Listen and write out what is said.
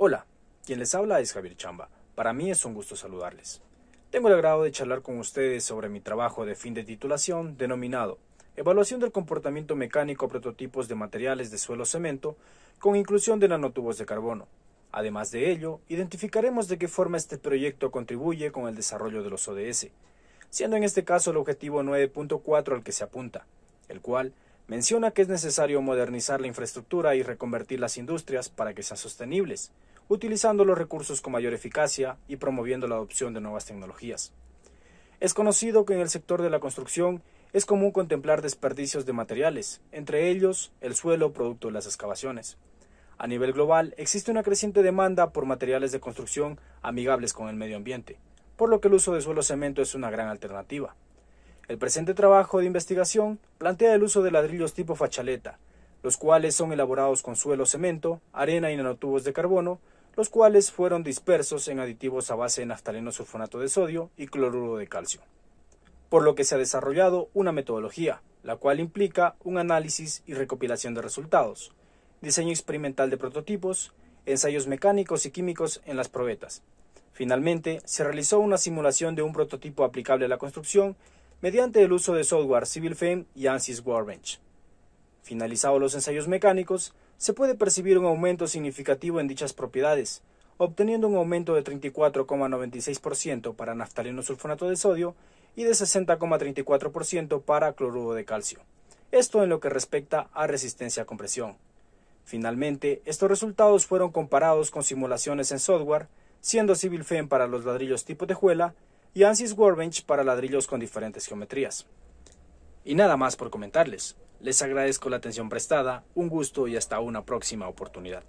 Hola, quien les habla es Javier Chamba. Para mí es un gusto saludarles. Tengo el agrado de charlar con ustedes sobre mi trabajo de fin de titulación denominado Evaluación del comportamiento mecánico a prototipos de materiales de suelo cemento con inclusión de nanotubos de carbono. Además de ello, identificaremos de qué forma este proyecto contribuye con el desarrollo de los ODS, siendo en este caso el objetivo 9.4 al que se apunta, el cual Menciona que es necesario modernizar la infraestructura y reconvertir las industrias para que sean sostenibles, utilizando los recursos con mayor eficacia y promoviendo la adopción de nuevas tecnologías. Es conocido que en el sector de la construcción es común contemplar desperdicios de materiales, entre ellos el suelo producto de las excavaciones. A nivel global existe una creciente demanda por materiales de construcción amigables con el medio ambiente, por lo que el uso de suelo cemento es una gran alternativa. El presente trabajo de investigación plantea el uso de ladrillos tipo fachaleta, los cuales son elaborados con suelo, cemento, arena y nanotubos de carbono, los cuales fueron dispersos en aditivos a base de naftaleno sulfonato de sodio y cloruro de calcio. Por lo que se ha desarrollado una metodología, la cual implica un análisis y recopilación de resultados, diseño experimental de prototipos, ensayos mecánicos y químicos en las probetas. Finalmente, se realizó una simulación de un prototipo aplicable a la construcción mediante el uso de software Civil Fame y ANSYS Workbench. Finalizados los ensayos mecánicos, se puede percibir un aumento significativo en dichas propiedades, obteniendo un aumento de 34,96% para naftaleno sulfonato de sodio y de 60,34% para cloruro de calcio. Esto en lo que respecta a resistencia a compresión. Finalmente, estos resultados fueron comparados con simulaciones en software, siendo Civil para los ladrillos tipo tejuela y ANSYS Workbench para ladrillos con diferentes geometrías. Y nada más por comentarles. Les agradezco la atención prestada, un gusto y hasta una próxima oportunidad.